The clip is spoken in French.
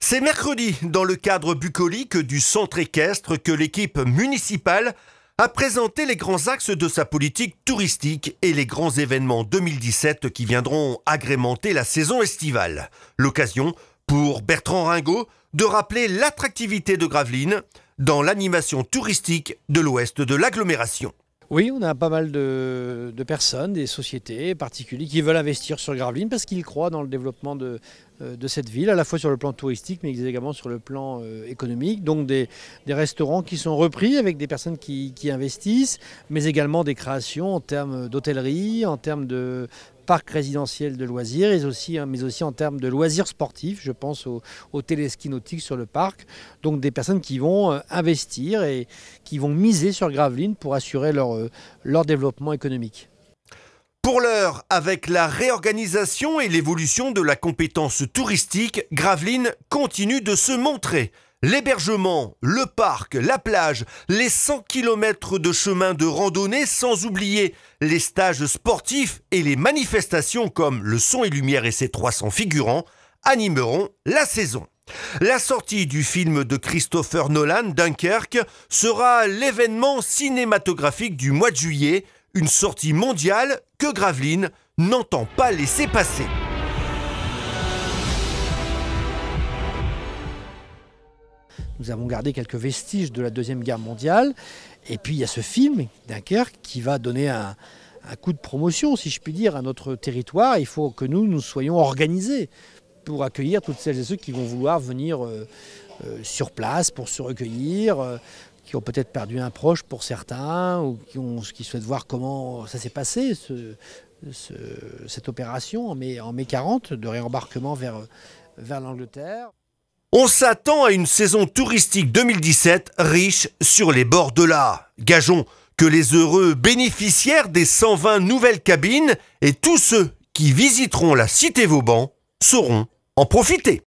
C'est mercredi, dans le cadre bucolique du centre équestre, que l'équipe municipale a présenté les grands axes de sa politique touristique et les grands événements 2017 qui viendront agrémenter la saison estivale. L'occasion pour Bertrand Ringot de rappeler l'attractivité de Gravelines dans l'animation touristique de l'ouest de l'agglomération. Oui, on a pas mal de, personnes, des sociétés particuliers qui veulent investir sur Gravelines parce qu'ils croient dans le développement euh, de, cette ville, à la fois sur le plan touristique, mais également sur le plan euh, économique. Donc des, restaurants qui sont repris avec des personnes qui investissent, mais également des créations en termes d'hôtellerie, en termes de parc résidentiel de loisirs, hein, mais aussi en termes de loisirs sportifs. Je pense aux au téléski nautiques sur le parc. Donc des personnes qui vont euh, investir et qui vont miser sur Gravelines pour assurer leur, euh, leur développement économique. Pour l'heure, avec la réorganisation et l'évolution de la compétence touristique, Gravelines continue de se montrer L'hébergement, le parc, la plage, les 100 km de chemin de randonnée, sans oublier les stages sportifs et les manifestations comme le son et lumière et ses 300 figurants, animeront la saison. La sortie du film de Christopher Nolan, Dunkerque, sera l'événement cinématographique du mois de juillet, une sortie mondiale que Graveline n'entend pas laisser passer. Nous avons gardé quelques vestiges de la Deuxième Guerre mondiale. Et puis il y a ce film, Dunkerque, qui va donner un, coup de promotion, si je puis dire, à notre territoire. Il faut que nous, nous soyons organisés pour accueillir toutes celles et ceux qui vont vouloir venir euh, euh, sur place pour se recueillir, euh, qui ont peut-être perdu un proche pour certains, ou qui, ont, souhaitent voir comment ça s'est passé, cette opération en mai, en 40 de réembarquement vers l'Angleterre. On s'attend à une saison touristique 2017 riche sur les bords de la. Gageons que les heureux bénéficiaires des 120 nouvelles cabines et tous ceux qui visiteront la Cité Vauban sauront en profiter.